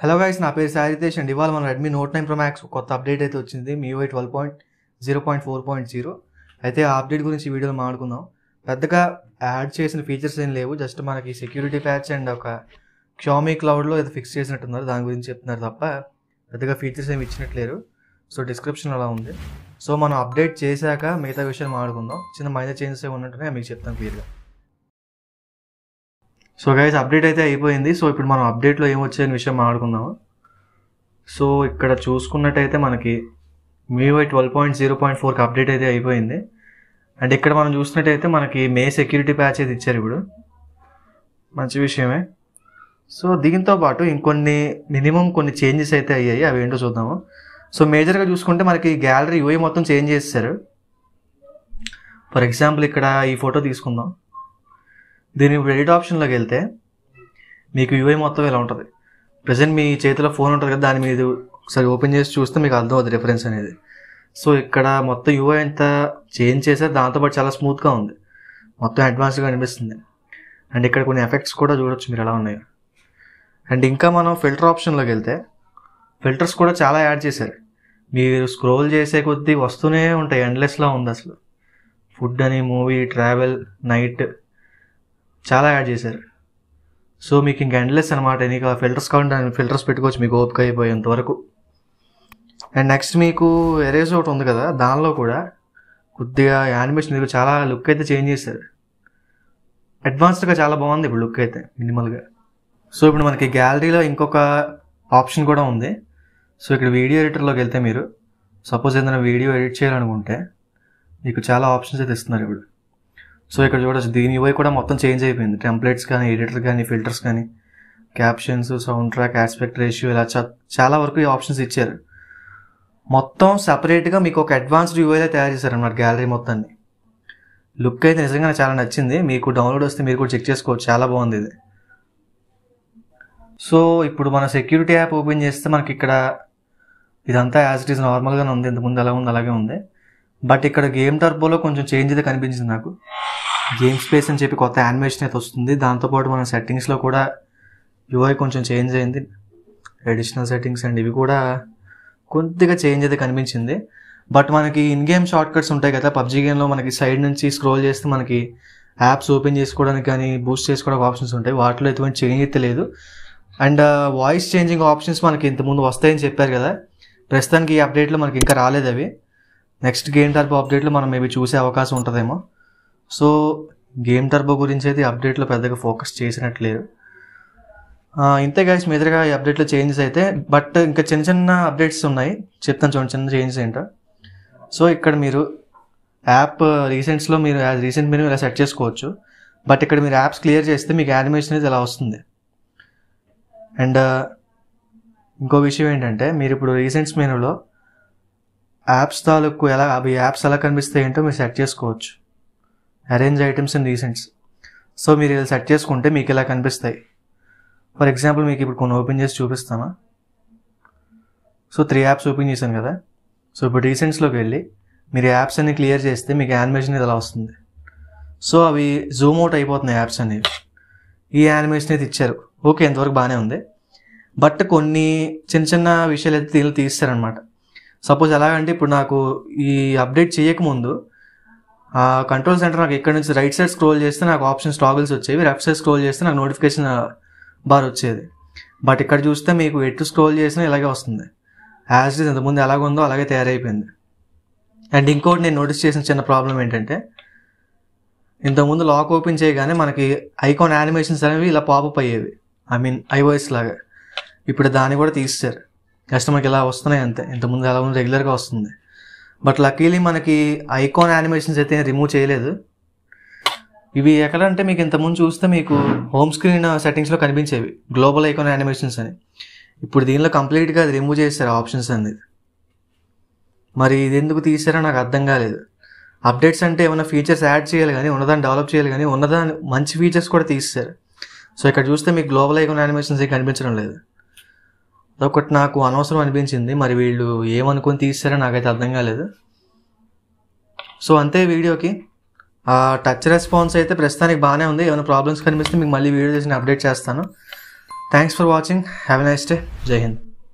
hello guys నా పేరు సాయితేష్ and ఇవాళ మన Redmi Note nine Pro Max కొత్త అప్డేట్ అయితే వచ్చింది MIUI twelve point zero point four point zero అయితే ఆ అప్డేట్ గురించి వీడియోలో మాట్లాడుకుందాం పెద్దగా యాడ్ చేసిన ఫీచర్స్ ఏం లేవు జస్ట్ మనకి సెక్యూరిటీ ప్యాచ్ అండ్ ఒక క్షామీ క్లౌడ్లో ఏదో ఫిక్స్ చేసినట్టున్నారు దాని గురించి చెప్తున్నారు తప్ప పెద్దగా ఫీచర్స్ ఏమి ఇచ్చినట్లేరు సో డిస్క్రిప్షన్ అలా ఉంది సో మనం అప్డేట్ చేశాక మిగతా విషయాలు మాట్లాడుకుందాం చిన్న మైనర్ చేంజెస్ ఏమి ఉన్నట్టున్నాయి మీకు చెప్తాను క్లియర్గా సో గైస్ అప్డేట్ అయితే అయిపోయింది సో ఇప్పుడు మనం అప్డేట్లో ఏమొచ్చే విషయం మాట్లాడుకుందాము సో ఇక్కడ చూసుకున్నట్టయితే మనకి MIUI twelve point zero point ఫోర్కి అప్డేట్ అయితే అయిపోయింది అండ్ ఇక్కడ మనం చూసినట్టయితే మనకి మే సెక్యూరిటీ ప్యాచ్ అయితే ఇచ్చారు ఇప్పుడు మంచి విషయమే సో దీంతో పాటు ఇంకొన్ని మినిమం కొన్ని చేంజెస్ అయితే అయ్యాయి అవి ఏంటో చూద్దాము సో మేజర్గా చూసుకుంటే మనకి గ్యాలరీ యూఏ e మొత్తం చేంజ్ చేస్తారు ఫర్ ఎగ్జాంపుల్ ఇక్కడ ఈ ఫోటో తీసుకుందాం దీని ఇప్పుడు ఎడిట్ ఆప్షన్లోకి వెళ్తే మీకు యూఐ మొత్తం ఇలా ఉంటుంది ప్రజెంట్ మీ చేతిలో ఫోన్ ఉంటుంది కదా దాని మీద ఒకసారి ఓపెన్ చేసి చూస్తే మీకు అర్థం అవుతుంది డిఫరెన్స్ అనేది సో ఇక్కడ మొత్తం యూఐ ఎంత చేంజ్ చేసే దాంతోపాటు చాలా స్మూత్గా ఉంది మొత్తం అడ్వాన్స్గా అనిపిస్తుంది అండ్ ఇక్కడ కొన్ని ఎఫెక్ట్స్ కూడా చూడొచ్చు మీరు ఎలా ఉన్నాయో అండ్ ఇంకా మనం ఫిల్టర్ ఆప్షన్లోకి వెళ్తే ఫిల్టర్స్ కూడా చాలా యాడ్ చేశారు మీరు స్క్రోల్ చేసే కొద్దీ వస్తూనే ఉంటాయి ఎండ్లెస్లా ఉంది అసలు ఫుడ్ అని మూవీ ట్రావెల్ నైట్ చాలా యాడ్ చేశారు సో మీకు ఇంకా ఎండ్లెస్ అనమాట నీకు ఆ ఫిల్టర్స్ కావాలంటే ఫిల్టర్స్ పెట్టుకోవచ్చు మీకు ఓపిక అయిపోయేంత వరకు అండ్ నెక్స్ట్ మీకు ఎరేజ్ ఒకటి ఉంది కదా దానిలో కూడా కొద్దిగా యానిమేషన్ మీకు చాలా లుక్ అయితే చేంజ్ చేశారు అడ్వాన్స్డ్గా చాలా బాగుంది ఇప్పుడు లుక్ అయితే మినిమల్గా సో ఇప్పుడు మనకి గ్యాలరీలో ఇంకొక ఆప్షన్ కూడా ఉంది సో ఇక్కడ వీడియో ఎడిటర్లోకి వెళ్తే మీరు సపోజ్ ఏదైనా వీడియో ఎడిట్ చేయాలనుకుంటే మీకు చాలా ఆప్షన్స్ అయితే ఇస్తున్నారు ఇప్పుడు సో ఇక్కడ చూడచ్చు దీని వై కూడా మొత్తం చేంజ్ అయిపోయింది టెంప్లెట్స్ కానీ ఎడిటర్ కానీ ఫిల్టర్స్ కానీ captions sound track aspect ratio ఇలా చాలా వరకు ఈ ఆప్షన్స్ ఇచ్చారు మొత్తం సపరేట్గా మీకు ఒక అడ్వాన్స్డ్ అయితే తయారు చేశారు అన్నమాట గ్యాలరీ మొత్తాన్ని లుక్ అయితే నిజంగా చాలా నచ్చింది మీకు డౌన్లోడ్ వస్తే మీరు కూడా చెక్ చేసుకోవచ్చు చాలా బాగుంది ఇది సో ఇప్పుడు మన సెక్యూరిటీ యాప్ ఓపెన్ చేస్తే మనకి ఇక్కడ ఇదంతా యాజ్ ఇట్ ఈస్ నార్మల్గానే ఉంది ఇంతకుముందు ఎలా ఉంది అలాగే ఉంది బట్ ఇక్కడ గేమ్ టర్బోలో కొంచెం చేంజ్ అయితే కనిపించింది నాకు గేమ్ స్పేస్ అని చెప్పి కొత్త యానిమేషన్ అయితే వస్తుంది దాంతోపాటు మన సెట్టింగ్స్లో కూడా యూఐ కొంచెం చేంజ్ అయింది ఎడిషనల్ సెట్టింగ్స్ అండ్ ఇవి కూడా కొద్దిగా చేంజ్ అయితే కనిపించింది బట్ మనకి ఇన్ గేమ్ షార్ట్ కట్స్ ఉంటాయి కదా పబ్జీ గేమ్లో మనకి సైడ్ నుంచి స్క్రోల్ చేస్తే మనకి యాప్స్ ఓపెన్ చేసుకోవడానికి కానీ బూస్ట్ చేసుకోవడానికి ఆప్షన్స్ ఉంటాయి వాటిలో ఎటువంటి చేంజ్ అయితే లేదు అండ్ వాయిస్ చేంజింగ్ ఆప్షన్స్ మనకి ఇంతకుముందు వస్తాయని చెప్పారు కదా ప్రస్తుతానికి ఈ అప్డేట్లో మనకి ఇంకా రాలేదు అవి నెక్స్ట్ గేమ్ టర్బో అప్డేట్లో మనం మేబీ చూసే అవకాశం ఉంటుందేమో సో గేమ్ టర్బో గురించి అయితే అప్డేట్లో పెద్దగా ఫోకస్ చేసినట్లేదు ఇంతే గాయస్ మీదగా ఈ అప్డేట్లో చేంజెస్ అయితే బట్ ఇంకా చిన్న చిన్న అప్డేట్స్ ఉన్నాయి చెప్తాను చూడండి చిన్న చేంజెస్ ఏంటో సో ఇక్కడ మీరు యాప్ రీసెంట్స్లో మీరు యాజ్ రీసెంట్ మెనూ ఇలా సెట్ చేసుకోవచ్చు బట్ ఇక్కడ మీరు యాప్స్ క్లియర్ చేస్తే మీకు యానిమేషన్ అనేది ఇలా వస్తుంది అండ్ ఇంకో విషయం ఏంటంటే మీరు ఇప్పుడు రీసెంట్స్ మెనూలో యాప్స్ తాలూకు ఎలా అవి యాప్స్ ఎలా కనిపిస్తాయి ఏంటో మీరు సెట్ చేసుకోవచ్చు arrange items and recents so మీరు ఇలా సెట్ చేసుకుంటే మీకు ఇలా కనిపిస్తాయి ఫర్ ఎగ్జాంపుల్ మీకు ఇప్పుడు కొన్ని ఓపెన్ చేసి చూపిస్తాను సో త్రీ యాప్స్ ఓపెన్ చేశాను కదా సో ఇప్పుడు రీసెంట్స్లోకి వెళ్ళి మీరు యాప్స్ అన్ని క్లియర్ చేస్తే మీకు యానిమేషన్ ఇలా వస్తుంది సో అవి జూమ్ అవుట్ అయిపోతున్నాయి యాప్స్ అనేవి ఈ యానిమేషన్ అయితే ఇచ్చారు ఓకే ఇంతవరకు బాగానే ఉంది బట్ కొన్ని చిన్న చిన్న విషయాలు అయితే తీస్తారనమాట సపోజ్ ఎలాగంటే ఇప్పుడు నాకు ఈ అప్డేట్ చేయకముందు ఆ కంట్రోల్ సెంటర్ నాకు ఇక్కడ నుంచి రైట్ సైడ్ స్క్రోల్ చేస్తే నాకు ఆప్షన్ స్టాగుల్స్ వచ్చేవి లెఫ్ట్ సైడ్ స్క్రోల్ చేస్తే నాకు నోటిఫికేషన్ బార్ వచ్చేది బట్ ఇక్కడ చూస్తే మీకు ఎటు స్క్రోల్ చేసినా ఇలాగే వస్తుంది యాజ్ ఇస్ ఇంతకుముందు ఎలాగుందో అలాగే తయారైపోయింది అండ్ ఇంకోటి నేను నోటీస్ చేసిన చిన్న ప్రాబ్లం ఏంటంటే ఇంతకుముందు లాక్ ఓపెన్ చేయగానే మనకి ఐకాన్ యానిమేషన్స్ అనేవి ఇలా పాపప్ అయ్యేవి ఐ మీన్ ఐవోఎస్ లాగా ఇప్పుడు దాన్ని కూడా తీసేశారు కస్టమర్కి ఇలా వస్తున్నాయి అంతే ఇంతకుముందు ఎలా ఉంది రెగ్యులర్గా వస్తుంది బట్ లక్కీలీ మనకి ఐకాన్ యానిమేషన్స్ అయితే రిమూవ్ చేయలేదు ఇవి ఎక్కడంటే మీకు ఇంతకుముందు చూస్తే మీకు హోమ్ స్క్రీన్ సెట్టింగ్స్లో కనిపించేవి గ్లోబల్ ఐకాన్ యానిమేషన్స్ అని ఇప్పుడు దీనిలో కంప్లీట్గా అది రిమూవ్ చేశారు ఆప్షన్స్ అనేది మరి ఇది ఎందుకు తీసారో నాకు అర్థం కాలేదు అప్డేట్స్ అంటే ఏమైనా ఫీచర్స్ యాడ్ చేయాలి కానీ ఉన్నదాన్ని డెవలప్ చేయాలి కానీ ఉన్నదాన్ని మంచి ఫీచర్స్ కూడా తీస్తారు సో ఇక్కడ చూస్తే మీకు గ్లోబల్ ఐకాన్ యానిమేషన్స్ ఏం కనిపించడం లేదు అదొకటి నాకు అనవసరం అనిపించింది మరి వీళ్ళు ఏమనుకొని తీస్తారో నాకైతే అర్థం కాలేదు సో అంతే వీడియోకి టచ్ రెస్పాన్స్ అయితే ప్రస్తుతానికి బాగానే ఉంది ఏమైనా ప్రాబ్లమ్స్ కనిపిస్తే మీకు మళ్ళీ వీడియో చేసి అప్డేట్ చేస్తాను thanks for watching have nice day జై హింద్